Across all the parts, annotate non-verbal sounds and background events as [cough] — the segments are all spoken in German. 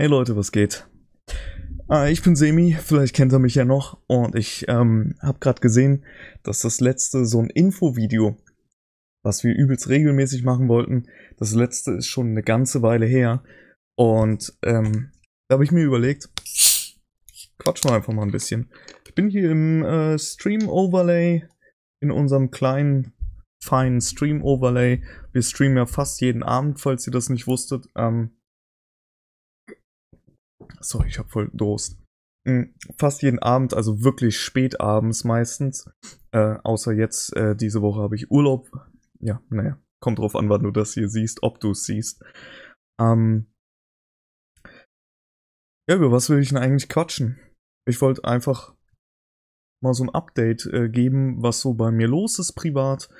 Hey Leute, was geht? Äh, ich bin Semi, vielleicht kennt ihr mich ja noch und ich ähm, habe gerade gesehen, dass das letzte so ein Infovideo, was wir übelst regelmäßig machen wollten, das letzte ist schon eine ganze Weile her und ähm, da habe ich mir überlegt, quatschen wir einfach mal ein bisschen. Ich bin hier im äh, Stream Overlay, in unserem kleinen feinen Stream Overlay. Wir streamen ja fast jeden Abend, falls ihr das nicht wusstet. Ähm, Sorry, ich habe voll Durst. Hm, fast jeden Abend, also wirklich spät abends meistens. Äh, außer jetzt, äh, diese Woche habe ich Urlaub. Ja, naja, kommt drauf an, wann du das hier siehst, ob du es siehst. Ähm ja, über was will ich denn eigentlich quatschen? Ich wollte einfach mal so ein Update äh, geben, was so bei mir los ist privat,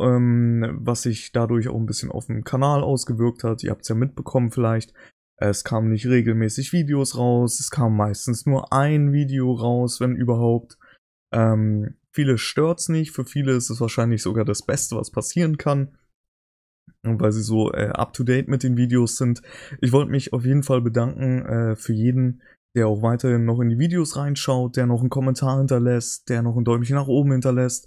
ähm, was sich dadurch auch ein bisschen auf den Kanal ausgewirkt hat. Ihr habt es ja mitbekommen vielleicht. Es kamen nicht regelmäßig Videos raus, es kam meistens nur ein Video raus, wenn überhaupt. Ähm, viele stört's nicht, für viele ist es wahrscheinlich sogar das Beste, was passieren kann, weil sie so äh, up to date mit den Videos sind. Ich wollte mich auf jeden Fall bedanken äh, für jeden, der auch weiterhin noch in die Videos reinschaut, der noch einen Kommentar hinterlässt, der noch ein Däumchen nach oben hinterlässt.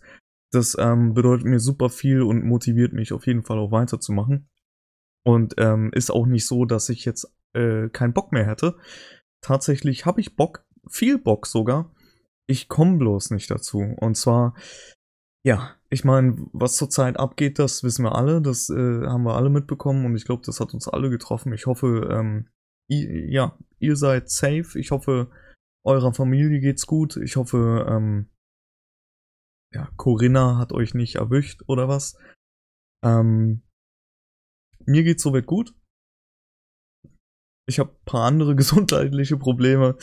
Das ähm, bedeutet mir super viel und motiviert mich auf jeden Fall auch weiterzumachen. Und ähm, ist auch nicht so, dass ich jetzt äh, keinen Bock mehr hätte. Tatsächlich habe ich Bock, viel Bock sogar. Ich komme bloß nicht dazu. Und zwar, ja, ich meine, was zurzeit abgeht, das wissen wir alle, das äh, haben wir alle mitbekommen und ich glaube, das hat uns alle getroffen. Ich hoffe, ähm, ihr, ja, ihr seid safe. Ich hoffe, eurer Familie geht's gut. Ich hoffe, ähm, ja, Corinna hat euch nicht erwischt oder was. Ähm, mir geht's soweit gut ich habe ein paar andere [laughs] gesundheitliche Probleme.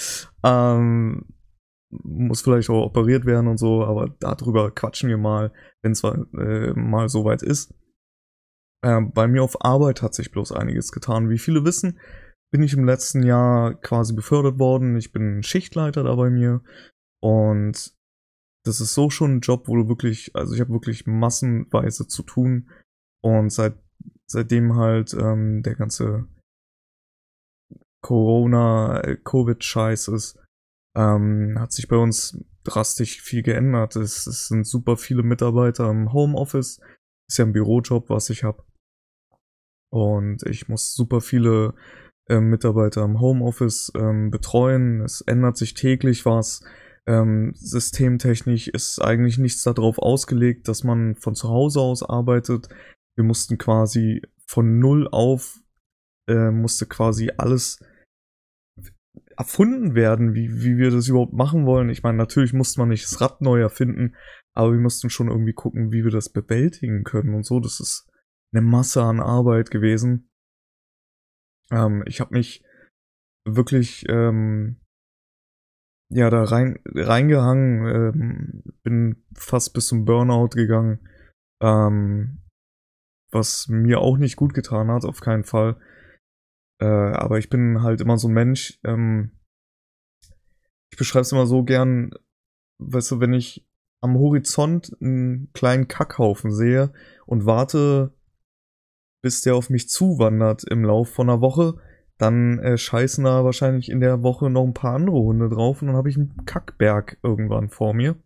Ähm, muss vielleicht auch operiert werden und so, aber darüber quatschen wir mal, wenn es äh, mal soweit ist. Äh, bei mir auf Arbeit hat sich bloß einiges getan. Wie viele wissen, bin ich im letzten Jahr quasi befördert worden. Ich bin Schichtleiter da bei mir und das ist so schon ein Job, wo du wirklich, also ich habe wirklich massenweise zu tun und seit seitdem halt ähm, der ganze Corona-Covid-Scheiß äh, ist, ähm, hat sich bei uns drastisch viel geändert. Es, es sind super viele Mitarbeiter im Homeoffice. Ist ja ein Bürojob, was ich habe. Und ich muss super viele äh, Mitarbeiter im Homeoffice ähm, betreuen. Es ändert sich täglich was. Ähm, systemtechnisch ist eigentlich nichts darauf ausgelegt, dass man von zu Hause aus arbeitet. Wir mussten quasi von null auf, äh, musste quasi alles erfunden werden, wie, wie wir das überhaupt machen wollen. Ich meine, natürlich musste man nicht das Rad neu erfinden, aber wir mussten schon irgendwie gucken, wie wir das bewältigen können und so. Das ist eine Masse an Arbeit gewesen. Ähm, ich habe mich wirklich ähm, ja da rein reingehangen, ähm, bin fast bis zum Burnout gegangen, ähm, was mir auch nicht gut getan hat, auf keinen Fall. Äh, aber ich bin halt immer so ein Mensch, ähm, ich beschreibe es immer so gern, weißt du, wenn ich am Horizont einen kleinen Kackhaufen sehe und warte, bis der auf mich zuwandert im Lauf von einer Woche, dann äh, scheißen da wahrscheinlich in der Woche noch ein paar andere Hunde drauf und dann habe ich einen Kackberg irgendwann vor mir.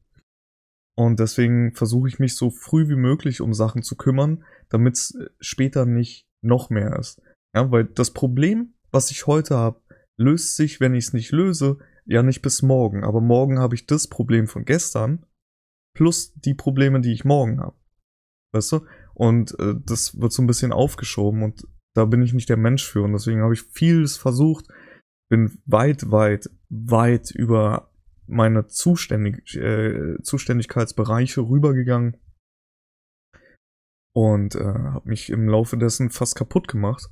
Und deswegen versuche ich mich so früh wie möglich um Sachen zu kümmern, damit es äh, später nicht noch mehr ist. Ja, weil das Problem, was ich heute habe, löst sich, wenn ich es nicht löse, ja nicht bis morgen. Aber morgen habe ich das Problem von gestern plus die Probleme, die ich morgen habe. Weißt du? Und äh, das wird so ein bisschen aufgeschoben und da bin ich nicht der Mensch für. Und deswegen habe ich vieles versucht, bin weit, weit, weit über meine Zuständig äh, Zuständigkeitsbereiche rübergegangen und äh, habe mich im Laufe dessen fast kaputt gemacht.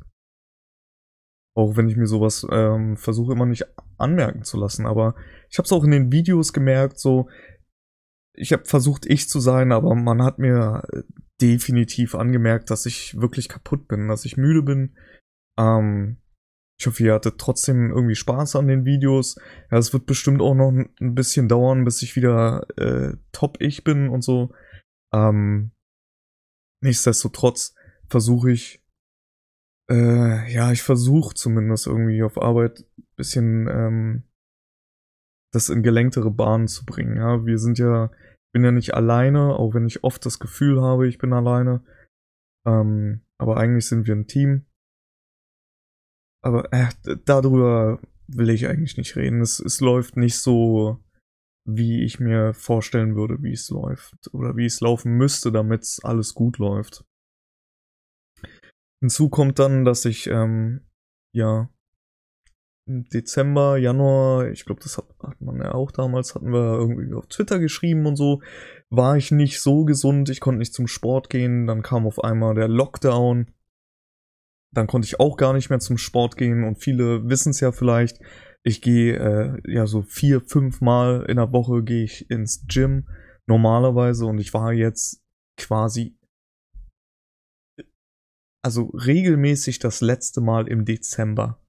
Auch wenn ich mir sowas ähm, versuche immer nicht anmerken zu lassen. Aber ich habe es auch in den Videos gemerkt, so ich habe versucht, ich zu sein, aber man hat mir äh, definitiv angemerkt, dass ich wirklich kaputt bin, dass ich müde bin. Ähm, ich hoffe, ihr hattet trotzdem irgendwie Spaß an den Videos. Ja, es wird bestimmt auch noch ein bisschen dauern, bis ich wieder äh, top ich bin und so. Ähm, nichtsdestotrotz versuche ich äh, ja, ich versuche zumindest irgendwie auf Arbeit bisschen ähm, das in gelenktere Bahnen zu bringen. Ja, wir sind ja, ich bin ja nicht alleine, auch wenn ich oft das Gefühl habe, ich bin alleine. Ähm, aber eigentlich sind wir ein Team. Aber äh, darüber will ich eigentlich nicht reden. Es, es läuft nicht so, wie ich mir vorstellen würde, wie es läuft oder wie es laufen müsste, damit alles gut läuft. Hinzu kommt dann, dass ich, ähm, ja, im Dezember, Januar, ich glaube, das hat, hat man ja auch damals, hatten wir irgendwie auf Twitter geschrieben und so, war ich nicht so gesund, ich konnte nicht zum Sport gehen, dann kam auf einmal der Lockdown, dann konnte ich auch gar nicht mehr zum Sport gehen und viele wissen es ja vielleicht, ich gehe äh, ja so vier, fünf Mal in der Woche gehe ich ins Gym normalerweise und ich war jetzt quasi also regelmäßig das letzte Mal im Dezember.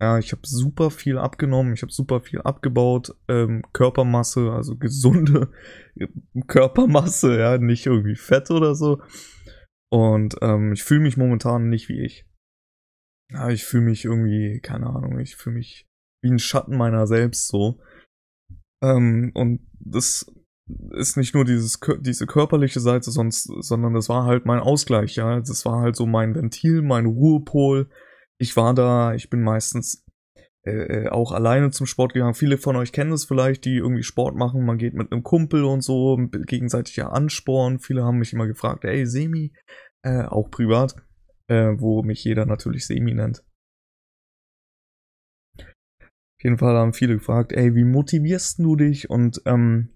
Ja, ich habe super viel abgenommen, ich habe super viel abgebaut, ähm, Körpermasse, also gesunde [laughs] Körpermasse, ja, nicht irgendwie Fett oder so. Und ähm, ich fühle mich momentan nicht wie ich. Ja, ich fühle mich irgendwie, keine Ahnung, ich fühle mich wie ein Schatten meiner selbst so. Ähm, und das ist nicht nur dieses, diese körperliche Seite, sonst, sondern das war halt mein Ausgleich, ja. Das war halt so mein Ventil, mein Ruhepol. Ich war da, ich bin meistens äh, äh auch alleine zum Sport gegangen. Viele von euch kennen das vielleicht, die irgendwie Sport machen. Man geht mit einem Kumpel und so, gegenseitig ja anspornen. Viele haben mich immer gefragt, ey, Semi, äh, auch privat, äh, wo mich jeder natürlich Semi nennt. Auf jeden Fall haben viele gefragt, ey, wie motivierst du dich? Und ähm,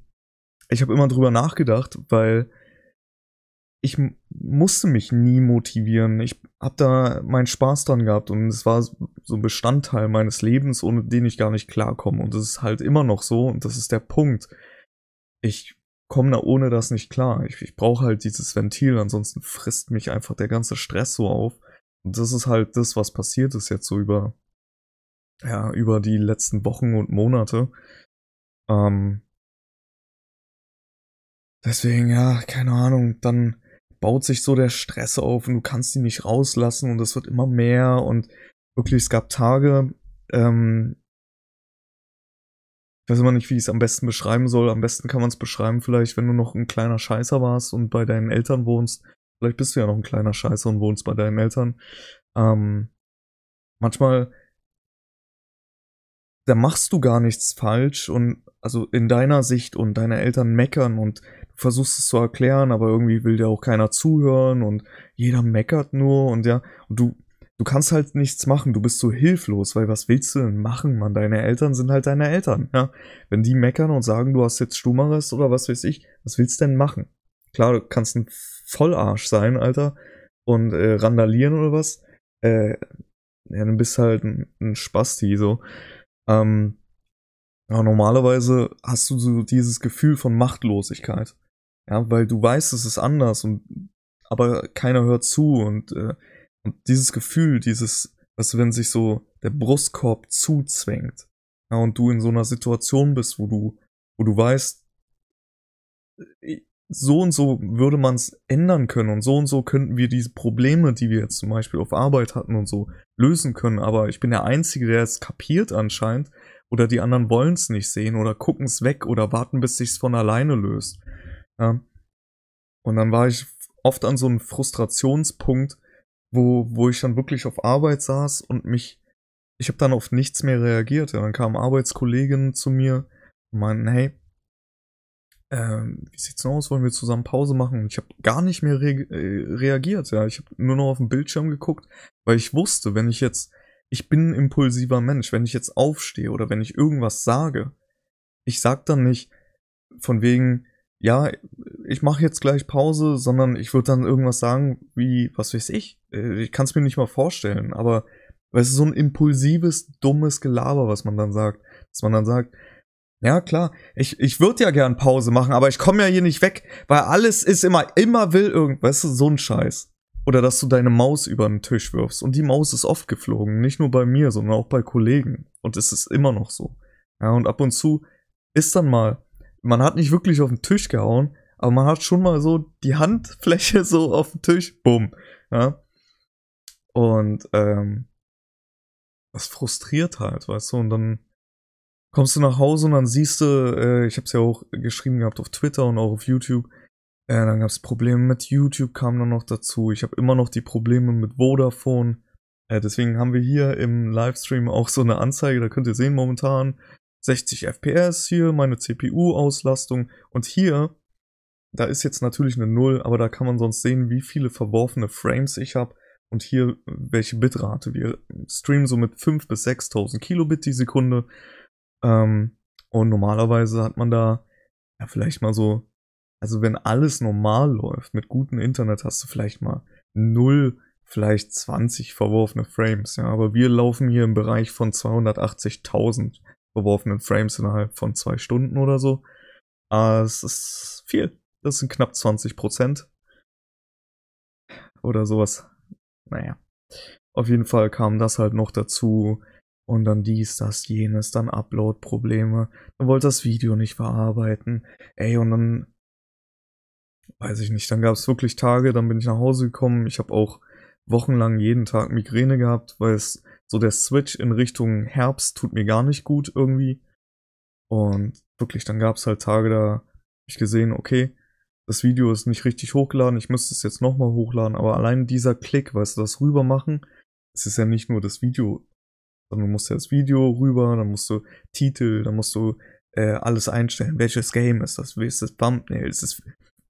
ich habe immer drüber nachgedacht, weil ich musste mich nie motivieren. Ich habe da meinen Spaß dran gehabt und es war so ein Bestandteil meines Lebens, ohne den ich gar nicht klarkomme. Und das ist halt immer noch so und das ist der Punkt. Ich komme da ohne das nicht klar. Ich, ich brauche halt dieses Ventil, ansonsten frisst mich einfach der ganze Stress so auf. Und das ist halt das, was passiert ist jetzt so über, ja, über die letzten Wochen und Monate. Ähm, Deswegen, ja, keine Ahnung, dann baut sich so der Stress auf und du kannst ihn nicht rauslassen und es wird immer mehr und wirklich, es gab Tage, ähm, ich weiß immer nicht, wie ich es am besten beschreiben soll. Am besten kann man es beschreiben, vielleicht, wenn du noch ein kleiner Scheißer warst und bei deinen Eltern wohnst. Vielleicht bist du ja noch ein kleiner Scheißer und wohnst bei deinen Eltern. Ähm, manchmal, da machst du gar nichts falsch und also in deiner Sicht und deine Eltern meckern und versuchst es zu erklären, aber irgendwie will dir auch keiner zuhören und jeder meckert nur und ja, und du, du kannst halt nichts machen, du bist so hilflos, weil was willst du denn machen, Mann? Deine Eltern sind halt deine Eltern, ja. Wenn die meckern und sagen, du hast jetzt Stummeres oder was weiß ich, was willst du denn machen? Klar, du kannst ein Vollarsch sein, Alter, und äh, randalieren oder was. Äh, ja, dann bist halt ein, ein Spasti, so. Ähm, ja, normalerweise hast du so dieses Gefühl von Machtlosigkeit. Ja, weil du weißt, es ist anders und aber keiner hört zu und, äh, und dieses Gefühl, dieses, was wenn sich so der Brustkorb zuzwängt, ja, und du in so einer Situation bist, wo du, wo du weißt, äh, so und so würde man es ändern können und so und so könnten wir diese Probleme, die wir jetzt zum Beispiel auf Arbeit hatten und so, lösen können. Aber ich bin der Einzige, der es kapiert anscheinend. Oder die anderen wollen es nicht sehen oder gucken es weg oder warten, bis sich's von alleine löst. Ja. Und dann war ich oft an so einem Frustrationspunkt, wo, wo ich dann wirklich auf Arbeit saß und mich, ich habe dann auf nichts mehr reagiert. Ja, dann kamen Arbeitskollegen zu mir und meinten, hey, äh, wie sieht's denn aus? Wollen wir zusammen Pause machen? Und ich habe gar nicht mehr re äh, reagiert. Ja, ich habe nur noch auf den Bildschirm geguckt, weil ich wusste, wenn ich jetzt, ich bin ein impulsiver Mensch, wenn ich jetzt aufstehe oder wenn ich irgendwas sage, ich sag dann nicht von wegen, ja, ich mache jetzt gleich Pause, sondern ich würde dann irgendwas sagen, wie, was weiß ich, äh, ich kann es mir nicht mal vorstellen, aber es ist so ein impulsives, dummes Gelaber, was man dann sagt. Dass man dann sagt, ja klar, ich, ich würde ja gern Pause machen, aber ich komme ja hier nicht weg, weil alles ist immer, immer will irgendwas, so ein Scheiß. Oder dass du deine Maus über den Tisch wirfst. Und die Maus ist oft geflogen, nicht nur bei mir, sondern auch bei Kollegen. Und es ist immer noch so. Ja, und ab und zu ist dann mal man hat nicht wirklich auf den Tisch gehauen, aber man hat schon mal so die Handfläche so auf den Tisch, bumm. Ja? Und ähm, das frustriert halt, weißt du, und dann kommst du nach Hause und dann siehst du, äh, ich hab's ja auch geschrieben gehabt auf Twitter und auch auf YouTube, äh, dann gab's Probleme mit YouTube, kam dann noch dazu, ich habe immer noch die Probleme mit Vodafone, äh, deswegen haben wir hier im Livestream auch so eine Anzeige, da könnt ihr sehen momentan, 60 FPS, hier meine CPU-Auslastung und hier, da ist jetzt natürlich eine Null, aber da kann man sonst sehen, wie viele verworfene Frames ich habe und hier welche Bitrate. Wir streamen so mit 5.000 bis 6.000 Kilobit die Sekunde ähm, und normalerweise hat man da ja vielleicht mal so, also wenn alles normal läuft, mit gutem Internet hast du vielleicht mal 0, vielleicht 20 verworfene Frames, ja, aber wir laufen hier im Bereich von 280.000 beworfenen Frames innerhalb von zwei Stunden oder so. Ah, es ist viel. Das sind knapp 20 Prozent. Oder sowas. Naja. Auf jeden Fall kam das halt noch dazu. Und dann dies, das, jenes, dann Upload-Probleme. Dann wollte das Video nicht verarbeiten. Ey, und dann. Weiß ich nicht, dann gab es wirklich Tage, dann bin ich nach Hause gekommen. Ich habe auch wochenlang jeden Tag Migräne gehabt, weil es so der Switch in Richtung Herbst tut mir gar nicht gut irgendwie. Und wirklich, dann gab es halt Tage, da habe ich gesehen, okay, das Video ist nicht richtig hochgeladen, ich müsste es jetzt nochmal hochladen, aber allein dieser Klick, weißt du, das rüber machen, es ist ja nicht nur das Video, sondern du musst ja das Video rüber, dann musst du Titel, dann musst du äh, alles einstellen, welches Game ist das, wie ist das Thumbnail, ist das...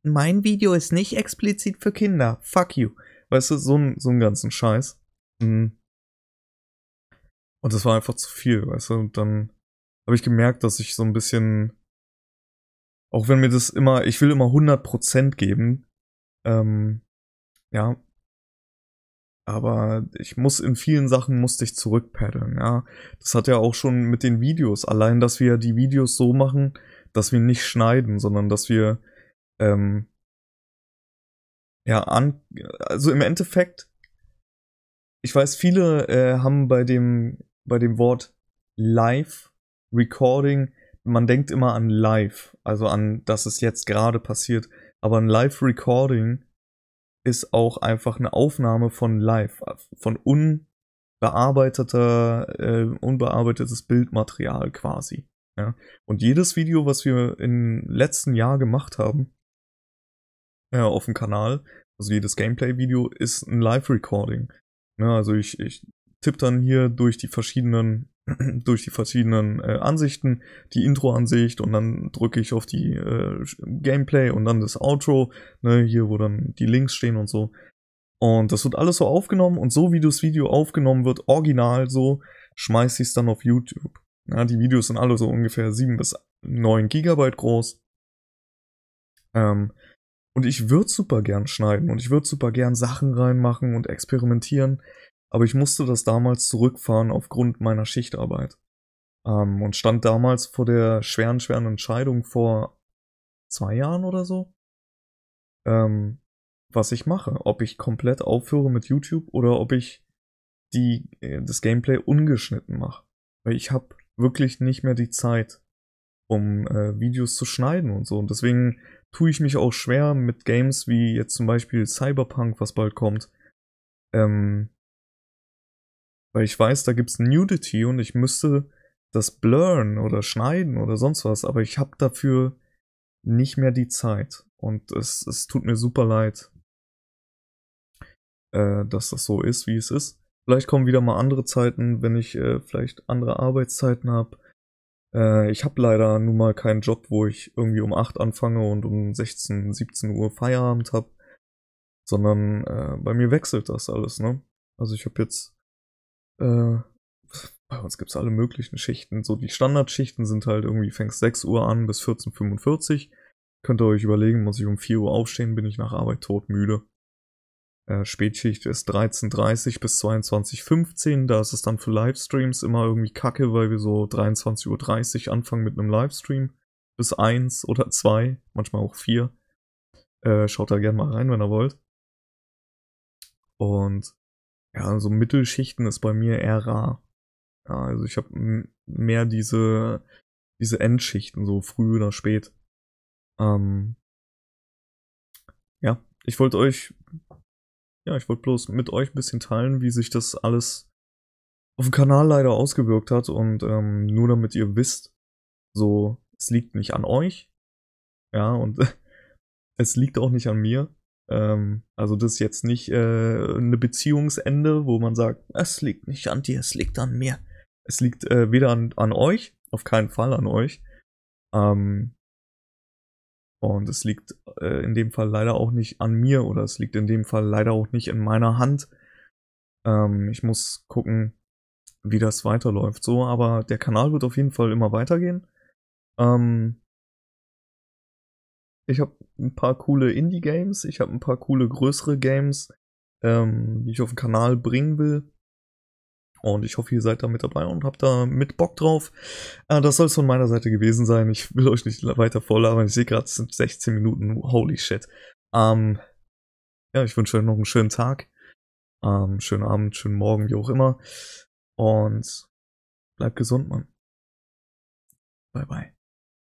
Mein Video ist nicht explizit für Kinder, fuck you. Weißt du, so, so einen ganzen Scheiß. Mhm. Und das war einfach zu viel, weißt du? Und dann habe ich gemerkt, dass ich so ein bisschen, auch wenn mir das immer, ich will immer 100% geben, ähm, ja, aber ich muss in vielen Sachen musste ich zurückpaddeln, ja. Das hat ja auch schon mit den Videos, allein, dass wir die Videos so machen, dass wir nicht schneiden, sondern dass wir, ähm, ja, an, also im Endeffekt, ich weiß, viele äh, haben bei dem bei dem Wort Live Recording. Man denkt immer an Live, also an, dass es jetzt gerade passiert. Aber ein Live Recording ist auch einfach eine Aufnahme von Live, von unbearbeiteter, äh, unbearbeitetes Bildmaterial quasi. Ja. Und jedes Video, was wir im letzten Jahr gemacht haben, äh, auf dem Kanal, also jedes Gameplay-Video, ist ein Live-Recording. Ja, ne, also ich, ich tippt dann hier durch die verschiedenen [clears throat] durch die verschiedenen äh, Ansichten, die Intro-Ansicht und dann drücke ich auf die äh, Gameplay und dann das Outro, ne, hier wo dann die Links stehen und so. Und das wird alles so aufgenommen und so wie das Video aufgenommen wird, original so, schmeiße ich es dann auf YouTube. Ja, die Videos sind alle so ungefähr 7 bis 9 Gigabyte groß. Ähm, und ich würde super gern schneiden und ich würde super gern Sachen reinmachen und experimentieren aber ich musste das damals zurückfahren aufgrund meiner Schichtarbeit. Ähm, und stand damals vor der schweren, schweren Entscheidung vor zwei Jahren oder so, ähm, was ich mache. Ob ich komplett aufhöre mit YouTube oder ob ich die, äh, das Gameplay ungeschnitten mache. Weil ich habe wirklich nicht mehr die Zeit, um äh, Videos zu schneiden und so. Und deswegen tue ich mich auch schwer mit Games wie jetzt zum Beispiel Cyberpunk, was bald kommt. Ähm, weil ich weiß, da gibt's Nudity und ich müsste das blurren oder schneiden oder sonst was, aber ich habe dafür nicht mehr die Zeit. Und es, es tut mir super leid, äh, dass das so ist, wie es ist. Vielleicht kommen wieder mal andere Zeiten, wenn ich äh, vielleicht andere Arbeitszeiten habe. Äh, ich habe leider nun mal keinen Job, wo ich irgendwie um 8 anfange und um 16, 17 Uhr Feierabend habe. Sondern äh, bei mir wechselt das alles, ne? Also ich habe jetzt äh, bei uns gibt's alle möglichen Schichten. So die Standardschichten sind halt irgendwie, fängst 6 Uhr an bis 14.45 Uhr. Könnt ihr euch überlegen, muss ich um 4 Uhr aufstehen, bin ich nach Arbeit todmüde. Äh, Spätschicht ist 13.30 bis 22.15 Uhr. Da ist es dann für Livestreams immer irgendwie kacke, weil wir so 23.30 Uhr anfangen mit einem Livestream. Bis 1 oder 2, manchmal auch 4. Äh, schaut da gerne mal rein, wenn ihr wollt. Und ja, so Mittelschichten ist bei mir eher rar. Ja, also ich habe mehr diese, diese Endschichten, so früh oder spät. Ähm, ja, ich wollte euch, ja, ich wollte bloß mit euch ein bisschen teilen, wie sich das alles auf dem Kanal leider ausgewirkt hat und ähm, nur damit ihr wisst, so, es liegt nicht an euch. Ja, und [laughs] es liegt auch nicht an mir. Ähm, also das ist jetzt nicht äh, eine Beziehungsende, wo man sagt, es liegt nicht an dir, es liegt an mir. Es liegt äh, weder an, an euch, auf keinen Fall an euch. Ähm, und es liegt äh, in dem Fall leider auch nicht an mir oder es liegt in dem Fall leider auch nicht in meiner Hand. Ähm, ich muss gucken, wie das weiterläuft. So, aber der Kanal wird auf jeden Fall immer weitergehen. Ähm, ich habe ein paar coole Indie-Games, ich habe ein paar coole größere Games, ähm, die ich auf den Kanal bringen will. Und ich hoffe, ihr seid da mit dabei und habt da mit Bock drauf. Äh, das soll es von meiner Seite gewesen sein. Ich will euch nicht weiter volllabern. Ich sehe gerade, es sind 16 Minuten. Holy shit. Ähm, ja, ich wünsche euch noch einen schönen Tag. Ähm, schönen Abend, schönen Morgen, wie auch immer. Und bleibt gesund, Mann. Bye, bye.